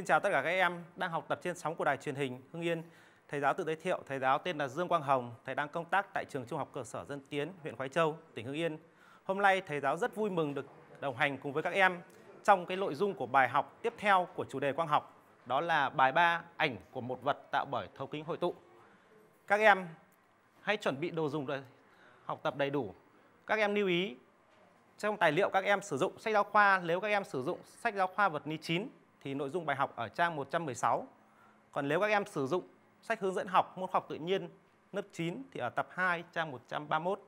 Xin chào tất cả các em đang học tập trên sóng của đài truyền hình Hưng Yên. Thầy giáo tự giới thiệu, thầy giáo tên là Dương Quang Hồng, thầy đang công tác tại trường Trung học cơ sở Dân Tiến, huyện Khói Châu, tỉnh Hưng Yên. Hôm nay thầy giáo rất vui mừng được đồng hành cùng với các em trong cái nội dung của bài học tiếp theo của chủ đề quang học, đó là bài 3 ảnh của một vật tạo bởi thấu kính hội tụ. Các em hãy chuẩn bị đồ dùng để học tập đầy đủ. Các em lưu ý trong tài liệu các em sử dụng sách giáo khoa, nếu các em sử dụng sách giáo khoa vật lý 9 thì nội dung bài học ở trang 116. Còn nếu các em sử dụng sách hướng dẫn học môn học tự nhiên lớp 9 thì ở tập 2 trang 131.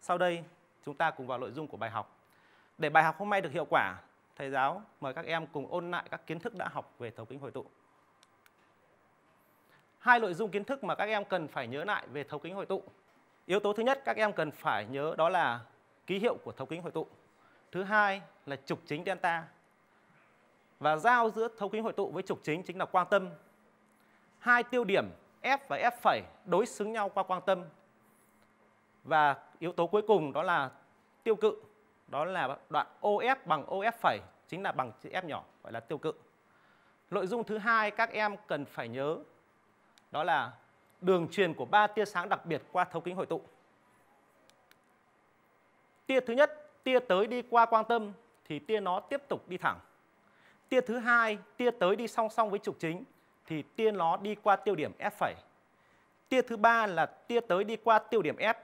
Sau đây chúng ta cùng vào nội dung của bài học. Để bài học hôm nay được hiệu quả, thầy giáo mời các em cùng ôn lại các kiến thức đã học về thấu kính hội tụ. Hai nội dung kiến thức mà các em cần phải nhớ lại về thấu kính hội tụ. Yếu tố thứ nhất các em cần phải nhớ đó là ký hiệu của thấu kính hội tụ. Thứ hai là trục chính delta và giao giữa thấu kính hội tụ với trục chính chính là quang tâm. Hai tiêu điểm F và F' phẩy đối xứng nhau qua quang tâm. Và yếu tố cuối cùng đó là tiêu cự, đó là đoạn OF bằng OF' phẩy chính là bằng chữ F nhỏ gọi là tiêu cự. Nội dung thứ hai các em cần phải nhớ đó là đường truyền của ba tia sáng đặc biệt qua thấu kính hội tụ. Tia thứ nhất, tia tới đi qua quang tâm thì tia nó tiếp tục đi thẳng tia thứ hai tia tới đi song song với trục chính thì tia nó đi qua tiêu điểm F phẩy. Tia thứ ba là tia tới đi qua tiêu điểm F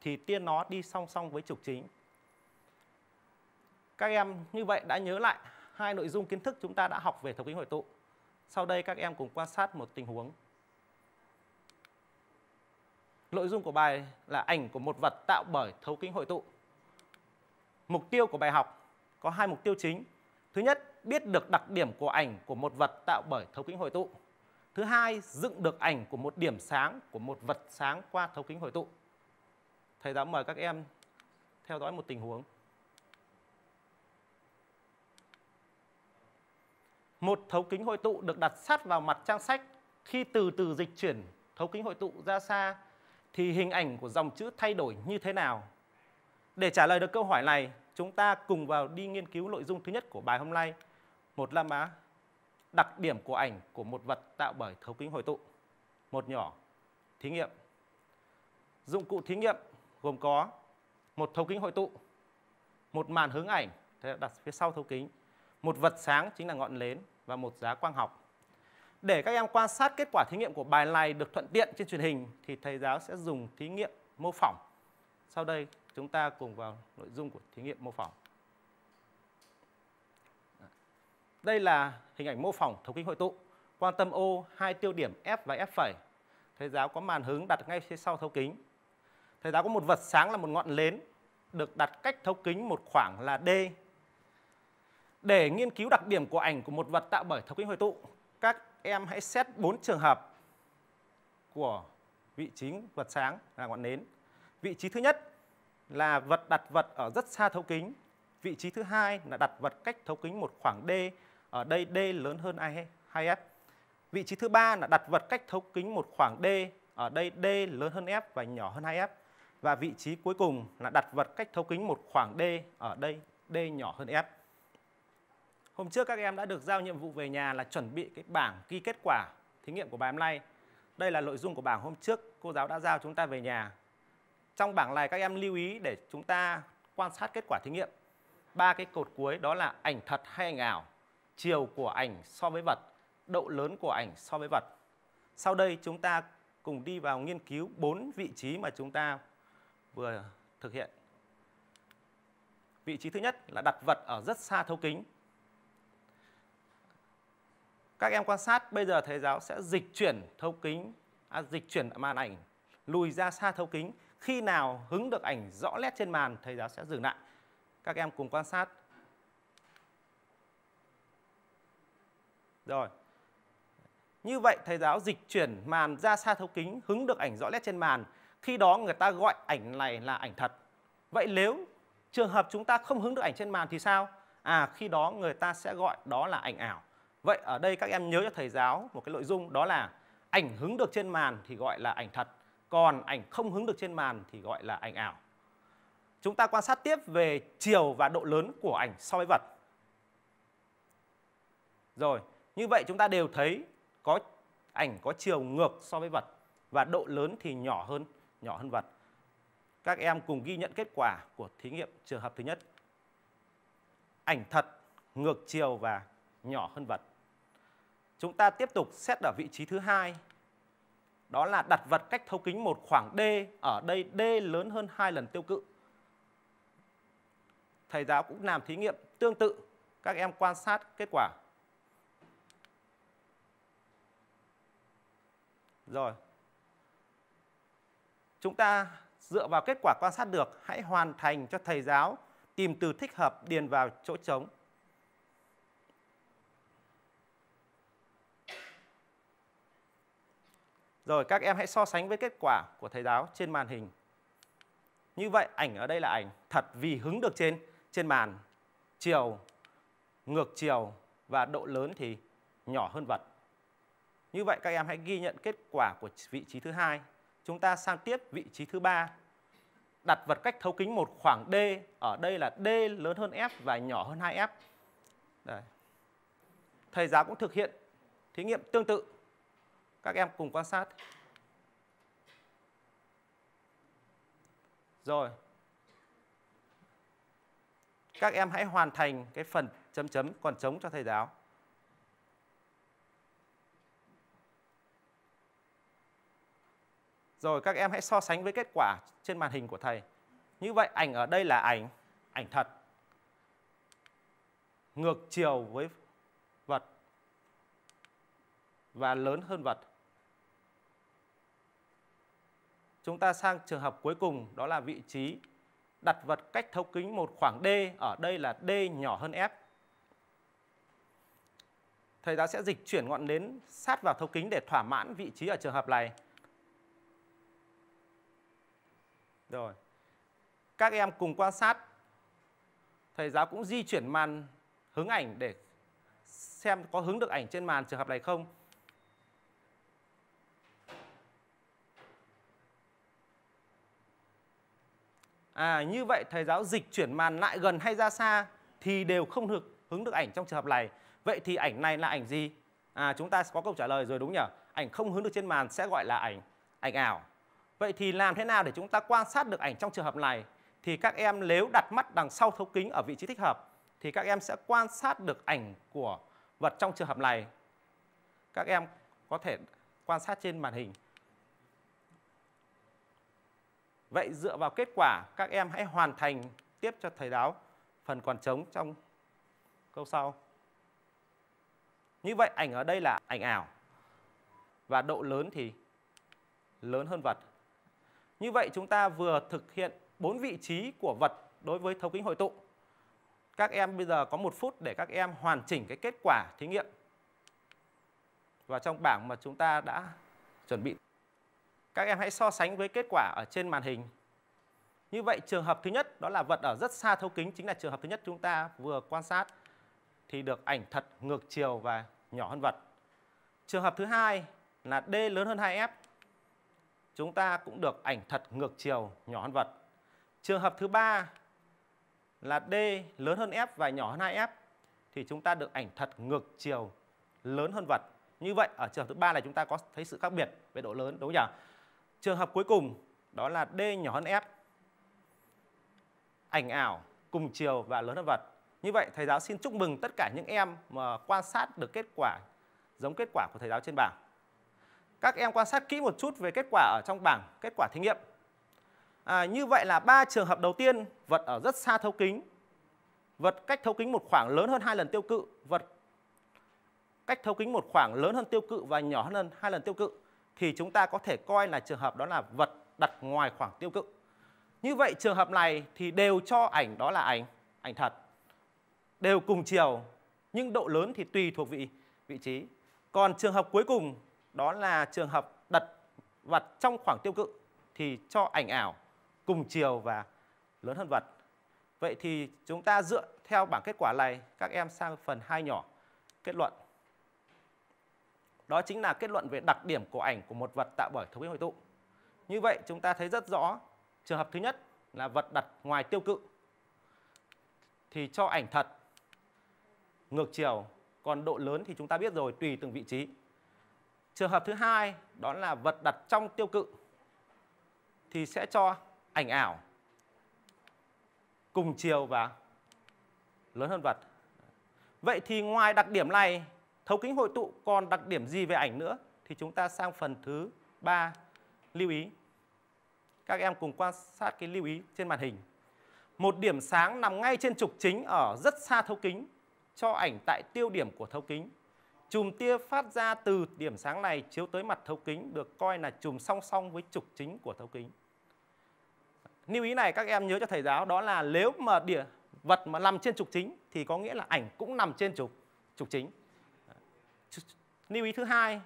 thì tia nó đi song song với trục chính. Các em như vậy đã nhớ lại hai nội dung kiến thức chúng ta đã học về thấu kính hội tụ. Sau đây các em cùng quan sát một tình huống. Nội dung của bài là ảnh của một vật tạo bởi thấu kính hội tụ. Mục tiêu của bài học có hai mục tiêu chính. Thứ nhất biết được đặc điểm của ảnh của một vật tạo bởi thấu kính hội tụ. Thứ hai, dựng được ảnh của một điểm sáng của một vật sáng qua thấu kính hội tụ. Thầy giáo mời các em theo dõi một tình huống. Một thấu kính hội tụ được đặt sát vào mặt trang sách khi từ từ dịch chuyển thấu kính hội tụ ra xa thì hình ảnh của dòng chữ thay đổi như thế nào? Để trả lời được câu hỏi này, chúng ta cùng vào đi nghiên cứu nội dung thứ nhất của bài hôm nay một la mã đặc điểm của ảnh của một vật tạo bởi thấu kính hội tụ một nhỏ thí nghiệm dụng cụ thí nghiệm gồm có một thấu kính hội tụ một màn hướng ảnh đặt phía sau thấu kính một vật sáng chính là ngọn nến và một giá quang học để các em quan sát kết quả thí nghiệm của bài này được thuận tiện trên truyền hình thì thầy giáo sẽ dùng thí nghiệm mô phỏng sau đây chúng ta cùng vào nội dung của thí nghiệm mô phỏng Đây là hình ảnh mô phỏng thấu kính hội tụ, quan tâm ô hai tiêu điểm F và F'. phẩy. Thầy giáo có màn hướng đặt ngay phía sau thấu kính. Thầy giáo có một vật sáng là một ngọn nến được đặt cách thấu kính một khoảng là D. Để nghiên cứu đặc điểm của ảnh của một vật tạo bởi thấu kính hội tụ, các em hãy xét bốn trường hợp của vị trí vật sáng là ngọn nến. Vị trí thứ nhất là vật đặt vật ở rất xa thấu kính. Vị trí thứ hai là đặt vật cách thấu kính một khoảng D ở ờ, đây D lớn hơn ai hết 2F. Vị trí thứ ba là đặt vật cách thấu kính một khoảng D, ở ờ, đây D lớn hơn F và nhỏ hơn 2F. Và vị trí cuối cùng là đặt vật cách thấu kính một khoảng D, ở ờ, đây D nhỏ hơn F. Hôm trước các em đã được giao nhiệm vụ về nhà là chuẩn bị cái bảng ghi kết quả thí nghiệm của bài hôm nay. Đây là nội dung của bảng hôm trước cô giáo đã giao chúng ta về nhà. Trong bảng này các em lưu ý để chúng ta quan sát kết quả thí nghiệm. Ba cái cột cuối đó là ảnh thật hay ảnh ảo chiều của ảnh so với vật, độ lớn của ảnh so với vật. Sau đây chúng ta cùng đi vào nghiên cứu bốn vị trí mà chúng ta vừa thực hiện. Vị trí thứ nhất là đặt vật ở rất xa thấu kính. Các em quan sát bây giờ thầy giáo sẽ dịch chuyển thấu kính, à, dịch chuyển màn ảnh lùi ra xa thấu kính. Khi nào hứng được ảnh rõ nét trên màn thầy giáo sẽ dừng lại. Các em cùng quan sát Rồi. Như vậy thầy giáo dịch chuyển màn ra xa thấu kính hứng được ảnh rõ nét trên màn. Khi đó người ta gọi ảnh này là ảnh thật. Vậy nếu trường hợp chúng ta không hứng được ảnh trên màn thì sao? À khi đó người ta sẽ gọi đó là ảnh ảo. Vậy ở đây các em nhớ cho thầy giáo một cái nội dung đó là ảnh hứng được trên màn thì gọi là ảnh thật, còn ảnh không hứng được trên màn thì gọi là ảnh ảo. Chúng ta quan sát tiếp về chiều và độ lớn của ảnh so với vật. Rồi, như vậy chúng ta đều thấy có ảnh có chiều ngược so với vật và độ lớn thì nhỏ hơn nhỏ hơn vật. Các em cùng ghi nhận kết quả của thí nghiệm trường hợp thứ nhất. Ảnh thật ngược chiều và nhỏ hơn vật. Chúng ta tiếp tục xét ở vị trí thứ hai. Đó là đặt vật cách thấu kính một khoảng D, ở đây D lớn hơn hai lần tiêu cự. Thầy giáo cũng làm thí nghiệm tương tự. Các em quan sát kết quả Rồi. Chúng ta dựa vào kết quả quan sát được, hãy hoàn thành cho thầy giáo tìm từ thích hợp điền vào chỗ trống. Rồi các em hãy so sánh với kết quả của thầy giáo trên màn hình. Như vậy ảnh ở đây là ảnh thật vì hứng được trên trên màn chiều ngược chiều và độ lớn thì nhỏ hơn vật. Như vậy các em hãy ghi nhận kết quả của vị trí thứ hai. Chúng ta sang tiếp vị trí thứ ba. Đặt vật cách thấu kính một khoảng D, ở đây là D lớn hơn F và nhỏ hơn 2F. Đây. Thầy giáo cũng thực hiện thí nghiệm tương tự. Các em cùng quan sát. Rồi. Các em hãy hoàn thành cái phần chấm chấm còn trống cho thầy giáo. Rồi các em hãy so sánh với kết quả trên màn hình của thầy. Như vậy ảnh ở đây là ảnh ảnh thật. Ngược chiều với vật và lớn hơn vật. Chúng ta sang trường hợp cuối cùng đó là vị trí đặt vật cách thấu kính một khoảng D, ở đây là D nhỏ hơn F. Thầy giáo sẽ dịch chuyển ngọn nến sát vào thấu kính để thỏa mãn vị trí ở trường hợp này. Rồi. Các em cùng quan sát. Thầy giáo cũng di chuyển màn hướng ảnh để xem có hướng được ảnh trên màn trường hợp này không. À, như vậy thầy giáo dịch chuyển màn lại gần hay ra xa thì đều không được hướng được ảnh trong trường hợp này. Vậy thì ảnh này là ảnh gì? À, chúng ta có câu trả lời rồi đúng nhỉ? Ảnh không hướng được trên màn sẽ gọi là ảnh ảnh ảo. Vậy thì làm thế nào để chúng ta quan sát được ảnh trong trường hợp này? Thì các em nếu đặt mắt đằng sau thấu kính ở vị trí thích hợp thì các em sẽ quan sát được ảnh của vật trong trường hợp này. Các em có thể quan sát trên màn hình. Vậy dựa vào kết quả, các em hãy hoàn thành tiếp cho thầy giáo phần còn trống trong câu sau. Như vậy ảnh ở đây là ảnh ảo và độ lớn thì lớn hơn vật. Như vậy chúng ta vừa thực hiện bốn vị trí của vật đối với thấu kính hội tụ. Các em bây giờ có một phút để các em hoàn chỉnh cái kết quả thí nghiệm. Và trong bảng mà chúng ta đã chuẩn bị. Các em hãy so sánh với kết quả ở trên màn hình. Như vậy trường hợp thứ nhất đó là vật ở rất xa thấu kính chính là trường hợp thứ nhất chúng ta vừa quan sát thì được ảnh thật ngược chiều và nhỏ hơn vật. Trường hợp thứ hai là D lớn hơn 2F chúng ta cũng được ảnh thật ngược chiều nhỏ hơn vật. Trường hợp thứ ba là D lớn hơn F và nhỏ hơn 2F thì chúng ta được ảnh thật ngược chiều lớn hơn vật. Như vậy ở trường hợp thứ ba là chúng ta có thấy sự khác biệt về độ lớn đúng không nhỉ? Trường hợp cuối cùng đó là D nhỏ hơn F. Ảnh ảo cùng chiều và lớn hơn vật. Như vậy thầy giáo xin chúc mừng tất cả những em mà quan sát được kết quả giống kết quả của thầy giáo trên bảng các em quan sát kỹ một chút về kết quả ở trong bảng kết quả thí nghiệm. À, như vậy là ba trường hợp đầu tiên, vật ở rất xa thấu kính, vật cách thấu kính một khoảng lớn hơn hai lần tiêu cự, vật cách thấu kính một khoảng lớn hơn tiêu cự và nhỏ hơn hai lần tiêu cự thì chúng ta có thể coi là trường hợp đó là vật đặt ngoài khoảng tiêu cự. Như vậy trường hợp này thì đều cho ảnh đó là ảnh ảnh thật. Đều cùng chiều nhưng độ lớn thì tùy thuộc vị vị trí. Còn trường hợp cuối cùng đó là trường hợp đặt vật trong khoảng tiêu cự thì cho ảnh ảo cùng chiều và lớn hơn vật. Vậy thì chúng ta dựa theo bảng kết quả này, các em sang phần 2 nhỏ, kết luận. Đó chính là kết luận về đặc điểm của ảnh của một vật tạo bởi thống nhất hội tụ. Như vậy chúng ta thấy rất rõ, trường hợp thứ nhất là vật đặt ngoài tiêu cự thì cho ảnh thật ngược chiều, còn độ lớn thì chúng ta biết rồi tùy từng vị trí. Trường hợp thứ hai đó là vật đặt trong tiêu cự thì sẽ cho ảnh ảo cùng chiều và lớn hơn vật. Vậy thì ngoài đặc điểm này, thấu kính hội tụ còn đặc điểm gì về ảnh nữa? Thì chúng ta sang phần thứ ba lưu ý. Các em cùng quan sát cái lưu ý trên màn hình. Một điểm sáng nằm ngay trên trục chính ở rất xa thấu kính cho ảnh tại tiêu điểm của thấu kính Chùm tia phát ra từ điểm sáng này chiếu tới mặt thấu kính được coi là chùm song song với trục chính của thấu kính. Lưu ý này các em nhớ cho thầy giáo đó là nếu mà địa vật mà nằm trên trục chính thì có nghĩa là ảnh cũng nằm trên trục trục chính. Lưu ý thứ hai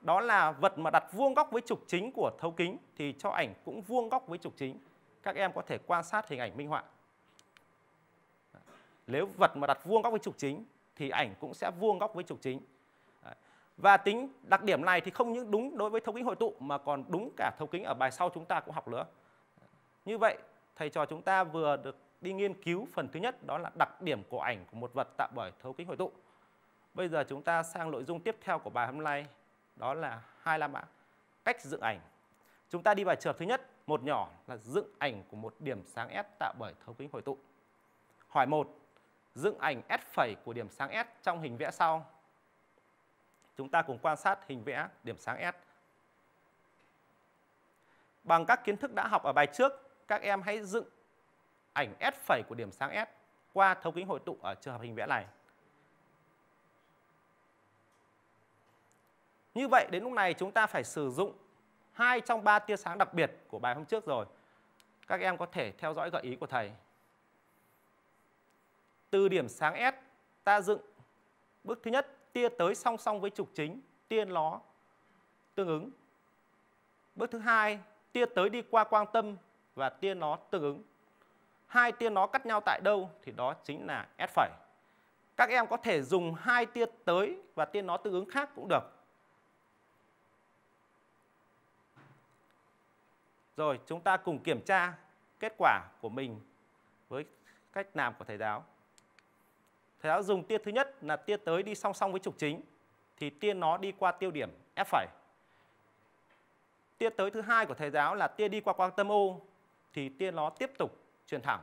đó là vật mà đặt vuông góc với trục chính của thấu kính thì cho ảnh cũng vuông góc với trục chính. Các em có thể quan sát hình ảnh minh họa. Nếu vật mà đặt vuông góc với trục chính thì ảnh cũng sẽ vuông góc với trục chính. Và tính đặc điểm này thì không những đúng đối với thấu kính hội tụ mà còn đúng cả thấu kính ở bài sau chúng ta cũng học nữa. Như vậy, thầy trò chúng ta vừa được đi nghiên cứu phần thứ nhất đó là đặc điểm của ảnh của một vật tạo bởi thấu kính hội tụ. Bây giờ chúng ta sang nội dung tiếp theo của bài hôm nay đó là hai la mã cách dựng ảnh. Chúng ta đi bài trượt thứ nhất, một nhỏ là dựng ảnh của một điểm sáng S tạo bởi thấu kính hội tụ. Hỏi một dựng ảnh S' phẩy của điểm sáng S trong hình vẽ sau. Chúng ta cùng quan sát hình vẽ điểm sáng S. Bằng các kiến thức đã học ở bài trước, các em hãy dựng ảnh S' phẩy của điểm sáng S qua thấu kính hội tụ ở trường hợp hình vẽ này. Như vậy đến lúc này chúng ta phải sử dụng hai trong ba tia sáng đặc biệt của bài hôm trước rồi. Các em có thể theo dõi gợi ý của thầy. Từ điểm sáng S, ta dựng bước thứ nhất tia tới song song với trục chính, tia nó tương ứng. Bước thứ hai, tia tới đi qua quang tâm và tia nó tương ứng. Hai tia nó cắt nhau tại đâu thì đó chính là S phải Các em có thể dùng hai tia tới và tia nó tương ứng khác cũng được. Rồi, chúng ta cùng kiểm tra kết quả của mình với cách làm của thầy giáo thầy giáo dùng tia thứ nhất là tia tới đi song song với trục chính thì tia nó đi qua tiêu điểm F phẩy. Tia tới thứ hai của thầy giáo là tia đi qua quang tâm O thì tia nó tiếp tục truyền thẳng.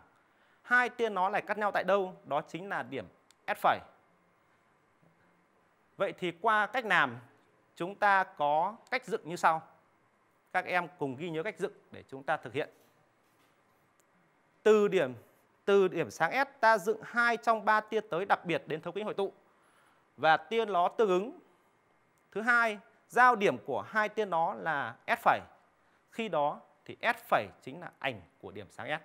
Hai tia nó lại cắt nhau tại đâu? Đó chính là điểm S phẩy. Vậy thì qua cách làm chúng ta có cách dựng như sau. Các em cùng ghi nhớ cách dựng để chúng ta thực hiện. Từ điểm từ điểm sáng S ta dựng hai trong ba tia tới đặc biệt đến thấu kính hội tụ và tia nó tương ứng. Thứ hai, giao điểm của hai tia nó là S phẩy. Khi đó thì S phẩy chính là ảnh của điểm sáng S.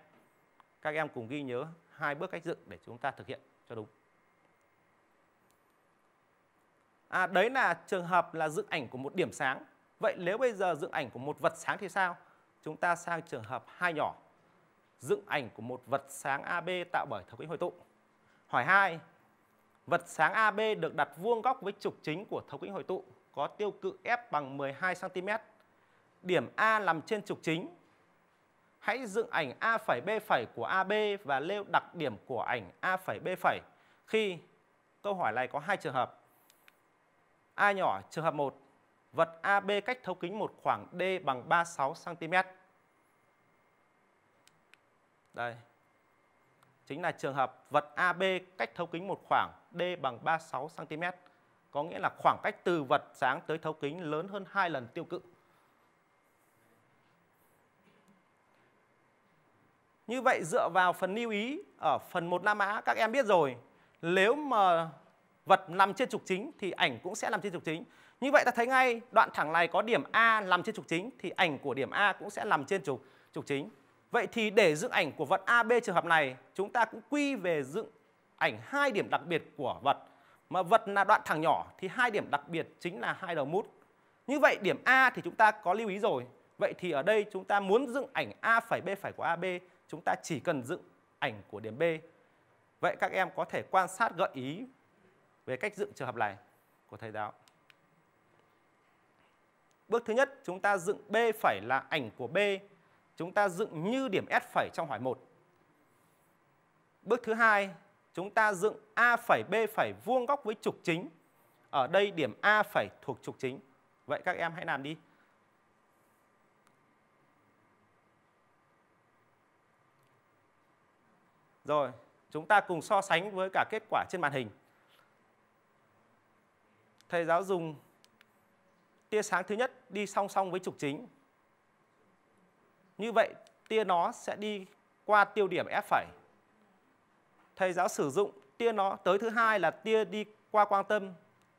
Các em cùng ghi nhớ hai bước cách dựng để chúng ta thực hiện cho đúng. À, đấy là trường hợp là dựng ảnh của một điểm sáng. Vậy nếu bây giờ dựng ảnh của một vật sáng thì sao? Chúng ta sang trường hợp hai nhỏ dựng ảnh của một vật sáng AB tạo bởi thập kính hội tụ. Hỏi 2. Vật sáng AB được đặt vuông góc với trục chính của thập kính hội tụ có tiêu cự F bằng 12 cm. Điểm A nằm trên trục chính. Hãy dựng ảnh A'B' của AB và nêu đặc điểm của ảnh A'B' khi câu hỏi này có hai trường hợp. A nhỏ trường hợp 1, vật AB cách thấu kính một khoảng D bằng 36 cm đây. Chính là trường hợp vật AB cách thấu kính một khoảng D bằng 36 cm. Có nghĩa là khoảng cách từ vật sáng tới thấu kính lớn hơn 2 lần tiêu cự. Như vậy dựa vào phần lưu ý ở phần 1 Nam Á các em biết rồi, nếu mà vật nằm trên trục chính thì ảnh cũng sẽ nằm trên trục chính. Như vậy ta thấy ngay đoạn thẳng này có điểm A nằm trên trục chính thì ảnh của điểm A cũng sẽ nằm trên trục trục chính. Vậy thì để dựng ảnh của vật AB trường hợp này, chúng ta cũng quy về dựng ảnh hai điểm đặc biệt của vật. Mà vật là đoạn thẳng nhỏ thì hai điểm đặc biệt chính là hai đầu mút. Như vậy điểm A thì chúng ta có lưu ý rồi. Vậy thì ở đây chúng ta muốn dựng ảnh A' B' của AB, chúng ta chỉ cần dựng ảnh của điểm B. Vậy các em có thể quan sát gợi ý về cách dựng trường hợp này của thầy giáo. Bước thứ nhất, chúng ta dựng B' là ảnh của B chúng ta dựng như điểm S phẩy trong hỏi 1. Bước thứ hai, chúng ta dựng A phẩy B phẩy vuông góc với trục chính. Ở đây điểm A phẩy thuộc trục chính. Vậy các em hãy làm đi. Rồi, chúng ta cùng so sánh với cả kết quả trên màn hình. Thầy giáo dùng tia sáng thứ nhất đi song song với trục chính như vậy tia nó sẽ đi qua tiêu điểm F'. Thầy giáo sử dụng tia nó tới thứ hai là tia đi qua quang tâm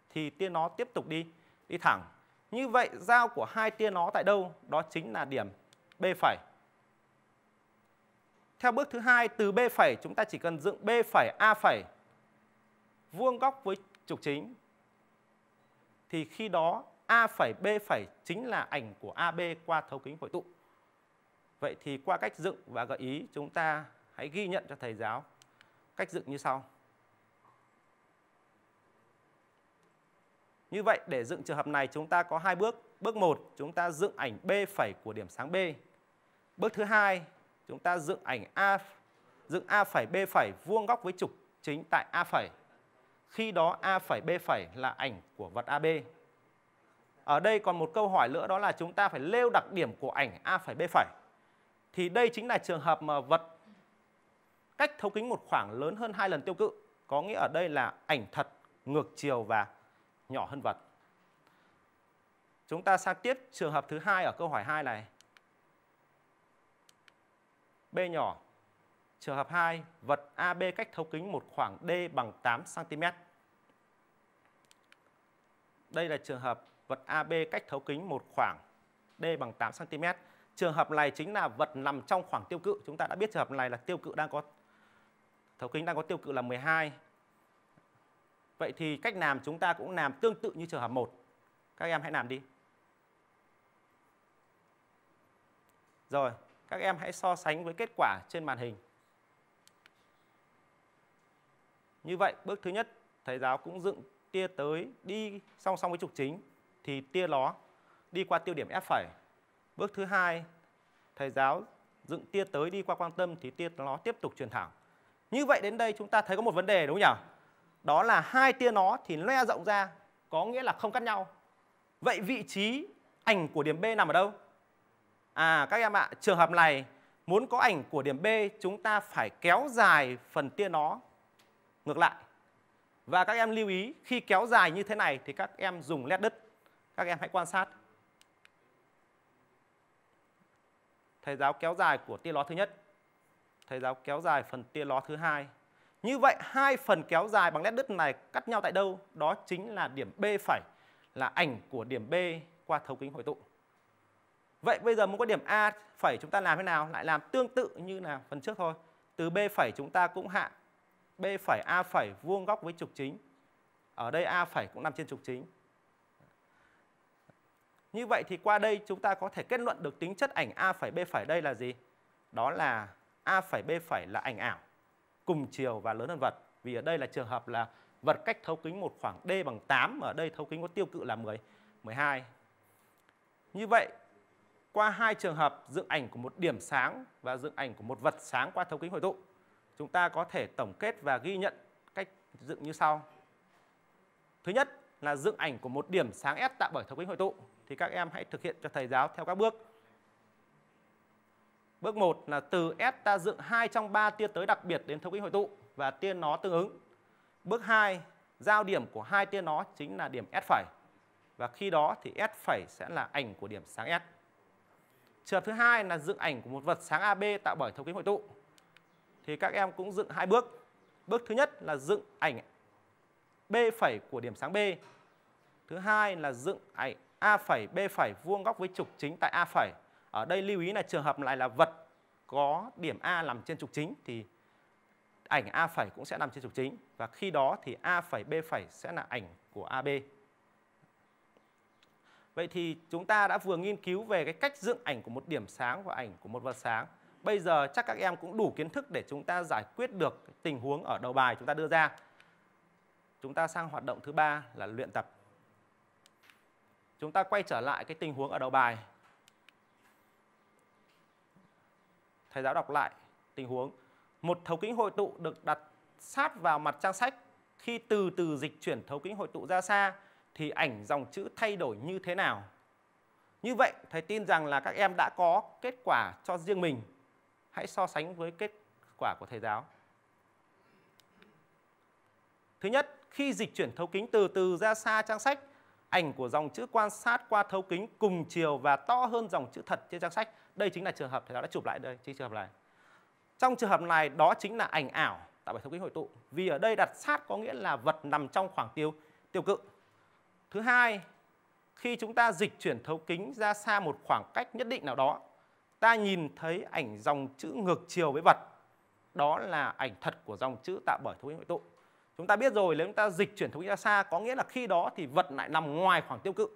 thì tia nó tiếp tục đi đi thẳng. Như vậy giao của hai tia nó tại đâu? Đó chính là điểm B'. Theo bước thứ hai từ B' chúng ta chỉ cần dựng B' A' vuông góc với trục chính thì khi đó A' B' chính là ảnh của AB qua thấu kính hội tụ. Vậy thì qua cách dựng và gợi ý chúng ta hãy ghi nhận cho thầy giáo cách dựng như sau. Như vậy để dựng trường hợp này chúng ta có hai bước. Bước 1 chúng ta dựng ảnh B phẩy của điểm sáng B. Bước thứ hai chúng ta dựng ảnh A dựng A phẩy B phẩy vuông góc với trục chính tại A phẩy. Khi đó A phẩy B phẩy là ảnh của vật AB. Ở đây còn một câu hỏi nữa đó là chúng ta phải nêu đặc điểm của ảnh A phẩy B phẩy thì đây chính là trường hợp mà vật cách thấu kính một khoảng lớn hơn hai lần tiêu cự có nghĩa ở đây là ảnh thật ngược chiều và nhỏ hơn vật chúng ta sang tiếp trường hợp thứ hai ở câu hỏi 2 này b nhỏ trường hợp 2 vật AB cách thấu kính một khoảng d bằng 8 cm đây là trường hợp vật AB cách thấu kính một khoảng d bằng 8 cm Trường hợp này chính là vật nằm trong khoảng tiêu cự. Chúng ta đã biết trường hợp này là tiêu cự đang có thấu kính đang có tiêu cự là 12. Vậy thì cách làm chúng ta cũng làm tương tự như trường hợp 1. Các em hãy làm đi. Rồi, các em hãy so sánh với kết quả trên màn hình. Như vậy, bước thứ nhất, thầy giáo cũng dựng tia tới đi song song với trục chính thì tia nó đi qua tiêu điểm F' phải Bước thứ hai, thầy giáo dựng tia tới đi qua quang tâm thì tia nó tiếp tục truyền thẳng. Như vậy đến đây chúng ta thấy có một vấn đề đúng không nhỉ? Đó là hai tia nó thì loe rộng ra, có nghĩa là không cắt nhau. Vậy vị trí ảnh của điểm B nằm ở đâu? À các em ạ, trường hợp này muốn có ảnh của điểm B chúng ta phải kéo dài phần tia nó ngược lại. Và các em lưu ý khi kéo dài như thế này thì các em dùng led đứt. Các em hãy quan sát. thầy giáo kéo dài của tia ló thứ nhất, thầy giáo kéo dài phần tia ló thứ hai. Như vậy hai phần kéo dài bằng nét đứt này cắt nhau tại đâu? Đó chính là điểm B phải là ảnh của điểm B qua thấu kính hội tụ. Vậy bây giờ muốn có điểm A phải chúng ta làm thế nào? Lại làm tương tự như là phần trước thôi. Từ B phải chúng ta cũng hạ B phải A phải vuông góc với trục chính. Ở đây A phải cũng nằm trên trục chính. Như vậy thì qua đây chúng ta có thể kết luận được tính chất ảnh A phẩy B phẩy đây là gì? Đó là A phẩy B phẩy là ảnh ảo cùng chiều và lớn hơn vật. Vì ở đây là trường hợp là vật cách thấu kính một khoảng D bằng 8 ở đây thấu kính có tiêu cự là 10 12. Như vậy qua hai trường hợp dựng ảnh của một điểm sáng và dựng ảnh của một vật sáng qua thấu kính hội tụ, chúng ta có thể tổng kết và ghi nhận cách dựng như sau. Thứ nhất là dựng ảnh của một điểm sáng S tạo bởi thấu kính hội tụ thì các em hãy thực hiện cho thầy giáo theo các bước. Bước 1 là từ S ta dựng 2 trong 3 tia tới đặc biệt đến thấu kính hội tụ và tia nó tương ứng. Bước 2, giao điểm của hai tia nó chính là điểm S phẩy. Và khi đó thì S phẩy sẽ là ảnh của điểm sáng S. Trường thứ hai là dựng ảnh của một vật sáng AB tạo bởi thấu kính hội tụ. Thì các em cũng dựng hai bước. Bước thứ nhất là dựng ảnh B phẩy của điểm sáng B. Thứ hai là dựng ảnh A phẩy, B phẩy vuông góc với trục chính tại A phẩy. Ở đây lưu ý là trường hợp lại là vật có điểm A nằm trên trục chính thì ảnh A phẩy cũng sẽ nằm trên trục chính và khi đó thì A phẩy B phẩy sẽ là ảnh của AB. Vậy thì chúng ta đã vừa nghiên cứu về cái cách dựng ảnh của một điểm sáng và ảnh của một vật sáng. Bây giờ chắc các em cũng đủ kiến thức để chúng ta giải quyết được tình huống ở đầu bài chúng ta đưa ra. Chúng ta sang hoạt động thứ ba là luyện tập Chúng ta quay trở lại cái tình huống ở đầu bài. Thầy giáo đọc lại tình huống. Một thấu kính hội tụ được đặt sát vào mặt trang sách. Khi từ từ dịch chuyển thấu kính hội tụ ra xa thì ảnh dòng chữ thay đổi như thế nào? Như vậy, thầy tin rằng là các em đã có kết quả cho riêng mình. Hãy so sánh với kết quả của thầy giáo. Thứ nhất, khi dịch chuyển thấu kính từ từ ra xa trang sách ảnh của dòng chữ quan sát qua thấu kính cùng chiều và to hơn dòng chữ thật trên trang sách. Đây chính là trường hợp thầy giáo đã chụp lại đây, chính trường hợp này. Trong trường hợp này đó chính là ảnh ảo tạo bởi thấu kính hội tụ. Vì ở đây đặt sát có nghĩa là vật nằm trong khoảng tiêu tiêu cự. Thứ hai, khi chúng ta dịch chuyển thấu kính ra xa một khoảng cách nhất định nào đó, ta nhìn thấy ảnh dòng chữ ngược chiều với vật. Đó là ảnh thật của dòng chữ tạo bởi thấu kính hội tụ chúng ta biết rồi nếu chúng ta dịch chuyển thuộc ra xa có nghĩa là khi đó thì vật lại nằm ngoài khoảng tiêu cự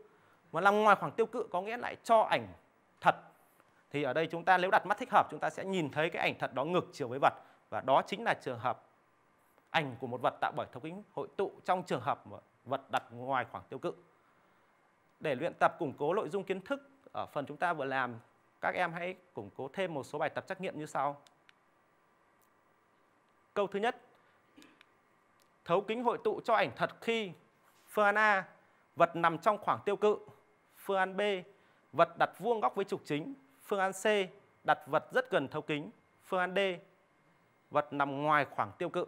mà nằm ngoài khoảng tiêu cự có nghĩa lại cho ảnh thật thì ở đây chúng ta nếu đặt mắt thích hợp chúng ta sẽ nhìn thấy cái ảnh thật đó ngược chiều với vật và đó chính là trường hợp ảnh của một vật tạo bởi thấu kính hội tụ trong trường hợp vật đặt ngoài khoảng tiêu cự để luyện tập củng cố nội dung kiến thức ở phần chúng ta vừa làm các em hãy củng cố thêm một số bài tập trắc nghiệm như sau câu thứ nhất thấu kính hội tụ cho ảnh thật khi phương án A vật nằm trong khoảng tiêu cự, phương án B vật đặt vuông góc với trục chính, phương án C đặt vật rất gần thấu kính, phương án D vật nằm ngoài khoảng tiêu cự.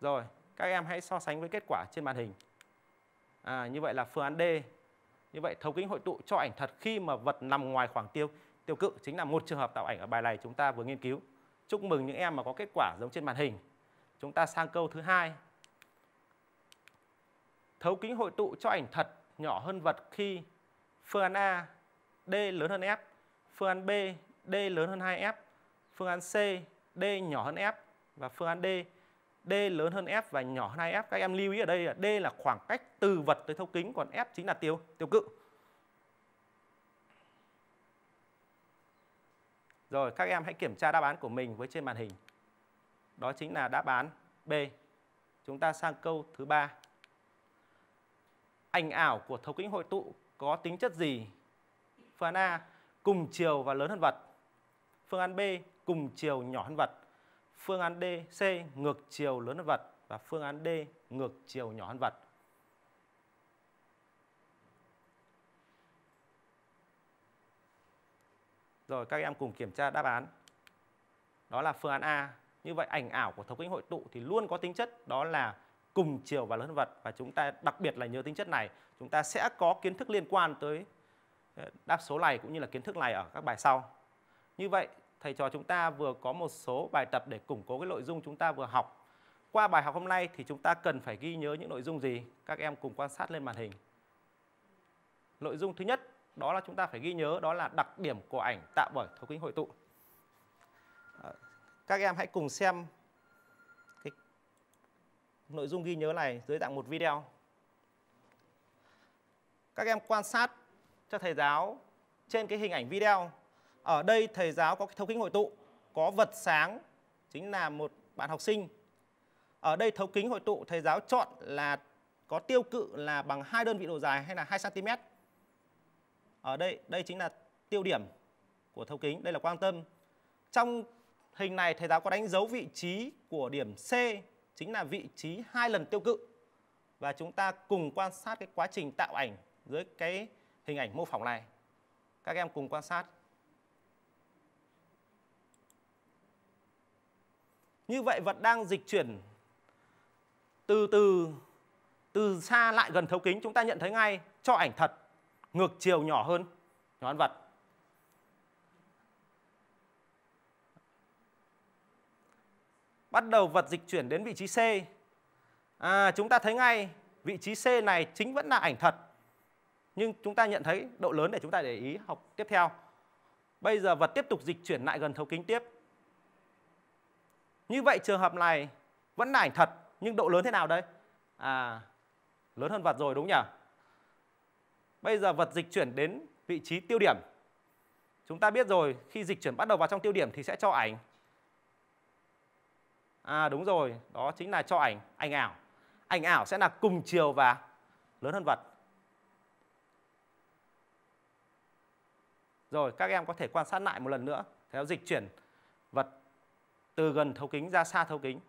Rồi, các em hãy so sánh với kết quả trên màn hình. À, như vậy là phương án D. Như vậy thấu kính hội tụ cho ảnh thật khi mà vật nằm ngoài khoảng tiêu tiêu cự chính là một trường hợp tạo ảnh ở bài này chúng ta vừa nghiên cứu. Chúc mừng những em mà có kết quả giống trên màn hình. Chúng ta sang câu thứ hai. Thấu kính hội tụ cho ảnh thật nhỏ hơn vật khi phương án A D lớn hơn F, phương án B D lớn hơn 2F, phương án C D nhỏ hơn F và phương án D D lớn hơn F và nhỏ hơn 2F. Các em lưu ý ở đây là D là khoảng cách từ vật tới thấu kính còn F chính là tiêu tiêu cự. Rồi các em hãy kiểm tra đáp án của mình với trên màn hình. Đó chính là đáp án B. Chúng ta sang câu thứ ba. Ảnh ảo của thấu kính hội tụ có tính chất gì? Phương án A cùng chiều và lớn hơn vật. Phương án B cùng chiều nhỏ hơn vật. Phương án D C ngược chiều lớn hơn vật và phương án D ngược chiều nhỏ hơn vật. Rồi các em cùng kiểm tra đáp án. Đó là phương án A. Như vậy ảnh ảo của thấu kính hội tụ thì luôn có tính chất đó là cùng chiều và lớn hơn vật và chúng ta đặc biệt là nhớ tính chất này, chúng ta sẽ có kiến thức liên quan tới ờ, đáp số này cũng như là kiến thức này ở các bài sau. Như vậy thầy trò chúng ta vừa có một số bài tập để củng cố cái nội dung chúng ta vừa học. Qua bài học hôm nay thì chúng ta cần phải ghi nhớ những nội dung gì? Các em cùng quan sát lên màn hình. Nội dung thứ nhất đó là chúng ta phải ghi nhớ đó là đặc điểm của ảnh tạo bởi thấu kính hội tụ ờ, các em hãy cùng xem cái nội dung ghi nhớ này dưới dạng một video các em quan sát cho thầy giáo trên cái hình ảnh video ở đây thầy giáo có cái thấu kính hội tụ có vật sáng chính là một bạn học sinh ở đây thấu kính hội tụ thầy giáo chọn là có tiêu cự là bằng hai đơn vị độ dài hay là 2 cm ở ờ, đây đây chính là tiêu điểm của thấu kính đây là quang tâm trong hình này thầy giáo có đánh dấu vị trí của điểm C chính là vị trí hai lần tiêu cự và chúng ta cùng quan sát cái quá trình tạo ảnh dưới cái hình ảnh mô phỏng này các em cùng quan sát như vậy vật đang dịch chuyển từ từ từ xa lại gần thấu kính chúng ta nhận thấy ngay cho ảnh thật ngược chiều nhỏ hơn nhỏ ăn vật. bắt đầu vật dịch chuyển đến vị trí C à, chúng ta thấy ngay vị trí C này chính vẫn là ảnh thật nhưng chúng ta nhận thấy độ lớn để chúng ta để ý học tiếp theo bây giờ vật tiếp tục dịch chuyển lại gần thấu kính tiếp như vậy trường hợp này vẫn là ảnh thật nhưng độ lớn thế nào đây? À, lớn hơn vật rồi đúng nhỉ? Bây giờ vật dịch chuyển đến vị trí tiêu điểm. Chúng ta biết rồi, khi dịch chuyển bắt đầu vào trong tiêu điểm thì sẽ cho ảnh. À đúng rồi, đó chính là cho ảnh, ảnh ảo. Ảnh ảo sẽ là cùng chiều và lớn hơn vật. Rồi, các em có thể quan sát lại một lần nữa theo dịch chuyển vật từ gần thấu kính ra xa thấu kính.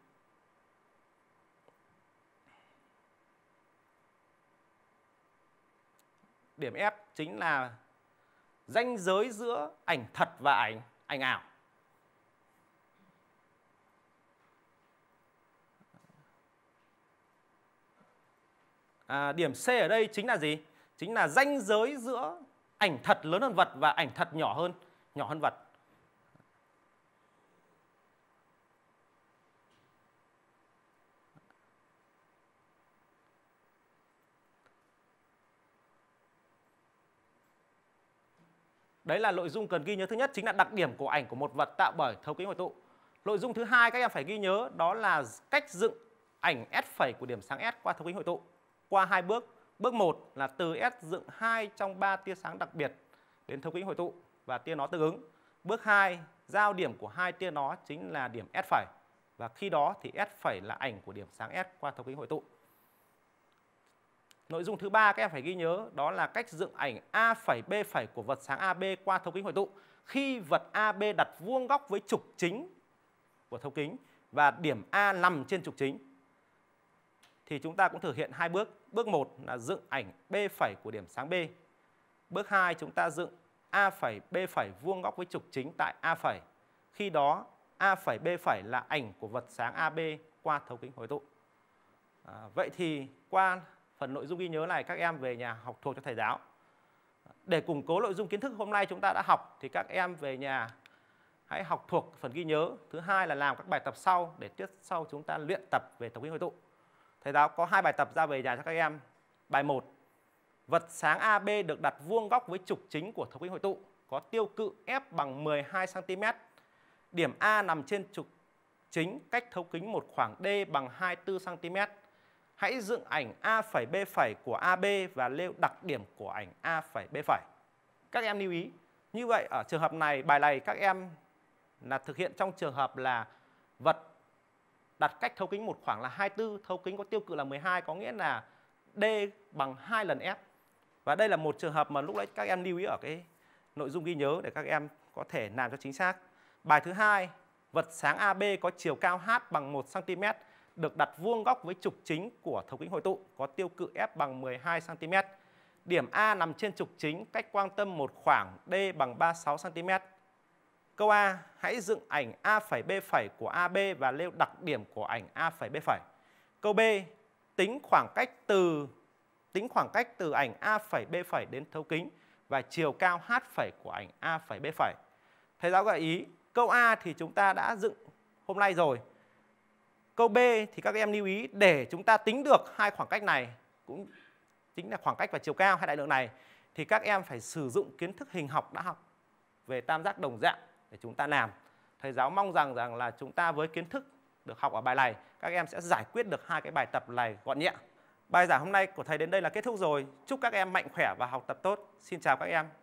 điểm F chính là ranh giới giữa ảnh thật và ảnh ảnh ảo. À, điểm C ở đây chính là gì? Chính là ranh giới giữa ảnh thật lớn hơn vật và ảnh thật nhỏ hơn nhỏ hơn vật. Đấy là nội dung cần ghi nhớ thứ nhất chính là đặc điểm của ảnh của một vật tạo bởi thấu kính hội tụ. Nội dung thứ hai các em phải ghi nhớ đó là cách dựng ảnh S' phẩy của điểm sáng S qua thấu kính hội tụ qua hai bước. Bước 1 là từ S dựng hai trong ba tia sáng đặc biệt đến thấu kính hội tụ và tia nó tương ứng. Bước 2, giao điểm của hai tia nó chính là điểm S' và khi đó thì S' là ảnh của điểm sáng S qua thấu kính hội tụ. Nội dung thứ ba các em phải ghi nhớ đó là cách dựng ảnh A phẩy B phẩy của vật sáng AB qua thấu kính hội tụ. Khi vật AB đặt vuông góc với trục chính của thấu kính và điểm A nằm trên trục chính thì chúng ta cũng thực hiện hai bước. Bước 1 là dựng ảnh B phẩy của điểm sáng B. Bước 2 chúng ta dựng A phẩy B phẩy vuông góc với trục chính tại A phẩy. Khi đó A phẩy B phẩy là ảnh của vật sáng AB qua thấu kính hội tụ. À, vậy thì qua phần nội dung ghi nhớ này các em về nhà học thuộc cho thầy giáo. Để củng cố nội dung kiến thức hôm nay chúng ta đã học thì các em về nhà hãy học thuộc phần ghi nhớ. Thứ hai là làm các bài tập sau để tiết sau chúng ta luyện tập về tổng kinh hội tụ. Thầy giáo có hai bài tập ra về nhà cho các em. Bài 1. Vật sáng AB được đặt vuông góc với trục chính của thấu kính hội tụ có tiêu cự F bằng 12 cm. Điểm A nằm trên trục chính cách thấu kính một khoảng D bằng 24 cm hãy dựng ảnh A'B' của AB và nêu đặc điểm của ảnh A'B'. Các em lưu ý, như vậy ở trường hợp này, bài này các em là thực hiện trong trường hợp là vật đặt cách thấu kính một khoảng là 24, thấu kính có tiêu cự là 12, có nghĩa là D bằng 2 lần F. Và đây là một trường hợp mà lúc nãy các em lưu ý ở cái nội dung ghi nhớ để các em có thể làm cho chính xác. Bài thứ hai, vật sáng AB có chiều cao h bằng 1 cm được đặt vuông góc với trục chính của thấu kính hội tụ có tiêu cự F bằng 12 cm. Điểm A nằm trên trục chính cách quang tâm một khoảng D bằng 36 cm. Câu A, hãy dựng ảnh A'B' của AB và nêu đặc điểm của ảnh A'B'. Câu B, tính khoảng cách từ tính khoảng cách từ ảnh A'B' đến thấu kính và chiều cao H' của ảnh A'B'. Thầy giáo gợi ý, câu A thì chúng ta đã dựng hôm nay rồi. Câu B thì các em lưu ý để chúng ta tính được hai khoảng cách này cũng chính là khoảng cách và chiều cao hai đại lượng này thì các em phải sử dụng kiến thức hình học đã học về tam giác đồng dạng để chúng ta làm. Thầy giáo mong rằng rằng là chúng ta với kiến thức được học ở bài này, các em sẽ giải quyết được hai cái bài tập này gọn nhẹ. Bài giảng hôm nay của thầy đến đây là kết thúc rồi. Chúc các em mạnh khỏe và học tập tốt. Xin chào các em.